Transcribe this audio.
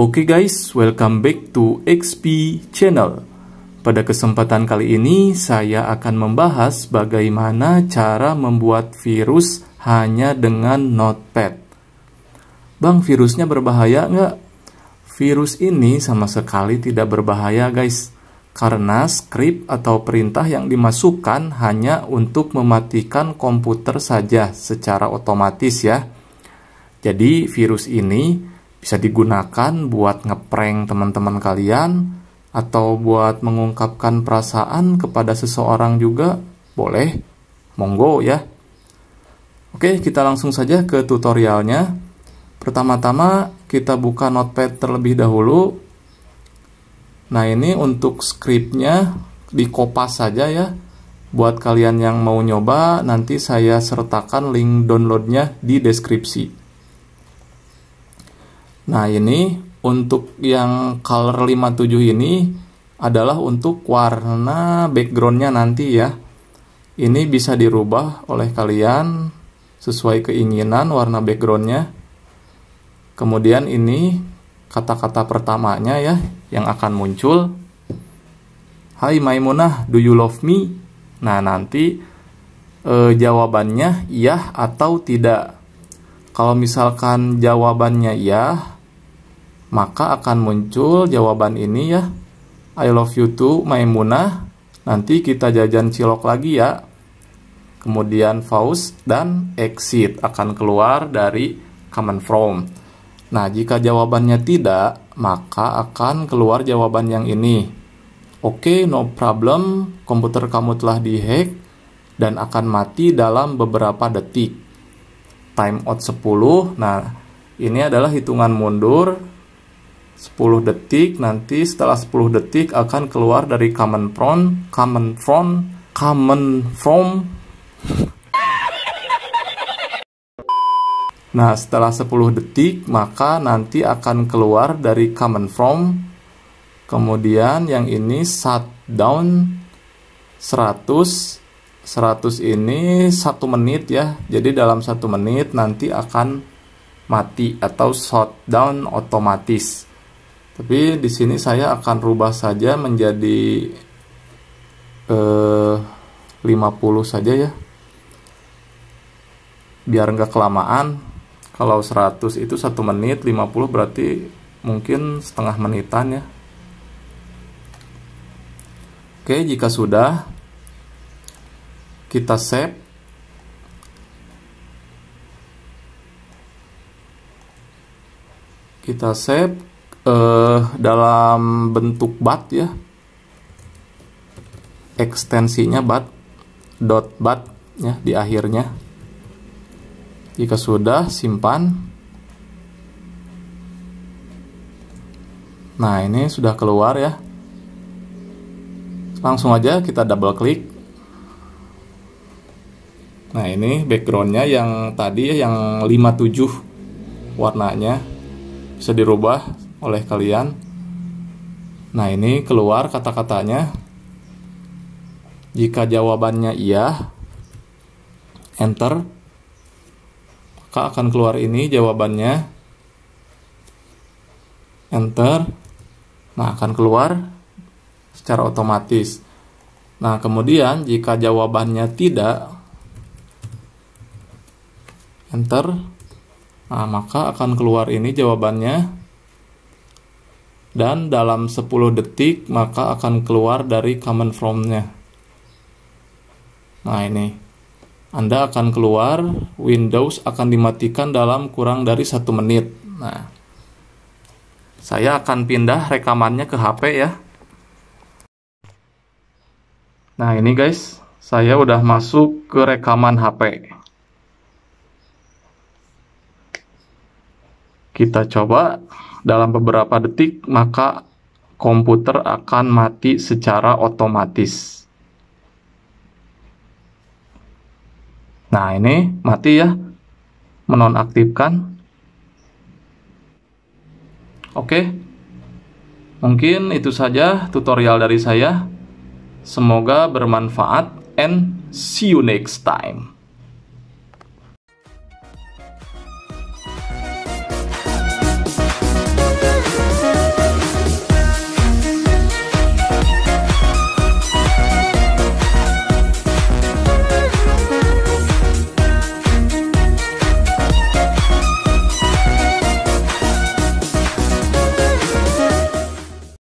Oke okay guys, welcome back to XP Channel. Pada kesempatan kali ini, saya akan membahas bagaimana cara membuat virus hanya dengan notepad. Bang, virusnya berbahaya nggak? Virus ini sama sekali tidak berbahaya guys, karena script atau perintah yang dimasukkan hanya untuk mematikan komputer saja secara otomatis ya. Jadi virus ini bisa digunakan buat ngeprank teman-teman kalian atau buat mengungkapkan perasaan kepada seseorang juga boleh monggo ya oke kita langsung saja ke tutorialnya pertama-tama kita buka notepad terlebih dahulu nah ini untuk scriptnya dikopas saja ya buat kalian yang mau nyoba nanti saya sertakan link downloadnya di deskripsi Nah, ini untuk yang color 57 ini adalah untuk warna backgroundnya nanti ya ini bisa dirubah oleh kalian sesuai keinginan warna backgroundnya kemudian ini kata-kata pertamanya ya yang akan muncul Hai Maimunah, do you love me? Nah nanti e, jawabannya iya atau tidak kalau misalkan jawabannya iya maka akan muncul jawaban ini ya. I love you too, Maimunah. Nanti kita jajan cilok lagi ya. Kemudian pause dan exit akan keluar dari common from. Nah, jika jawabannya tidak, maka akan keluar jawaban yang ini. Oke, okay, no problem, komputer kamu telah dihack dan akan mati dalam beberapa detik. Time out 10. Nah, ini adalah hitungan mundur 10 detik nanti setelah 10 detik akan keluar dari common front common front common from Nah, setelah 10 detik maka nanti akan keluar dari common from kemudian yang ini shutdown 100 100 ini 1 menit ya jadi dalam 1 menit nanti akan mati atau shutdown otomatis tapi di sini saya akan rubah saja menjadi eh, 50 saja ya biar nggak kelamaan kalau 100 itu satu menit 50 berarti mungkin setengah menitan ya oke jika sudah kita save kita save uh, dalam bentuk bat ya ekstensinya bat dot bat ya di akhirnya jika sudah simpan nah ini sudah keluar ya langsung aja kita double klik nah ini backgroundnya yang tadi yang 57 warnanya bisa dirubah oleh kalian. Nah, ini keluar kata-katanya. Jika jawabannya iya, enter. Maka akan keluar ini jawabannya. Enter. Nah, akan keluar secara otomatis. Nah, kemudian jika jawabannya tidak, enter. Nah, maka akan keluar ini jawabannya dan dalam 10 detik maka akan keluar dari command from-nya. Nah, ini. Anda akan keluar, Windows akan dimatikan dalam kurang dari satu menit. Nah, saya akan pindah rekamannya ke HP ya. Nah, ini guys, saya udah masuk ke rekaman HP. kita coba dalam beberapa detik, maka komputer akan mati secara otomatis. Nah, ini mati ya. Menonaktifkan. Oke. Mungkin itu saja tutorial dari saya. Semoga bermanfaat and see you next time.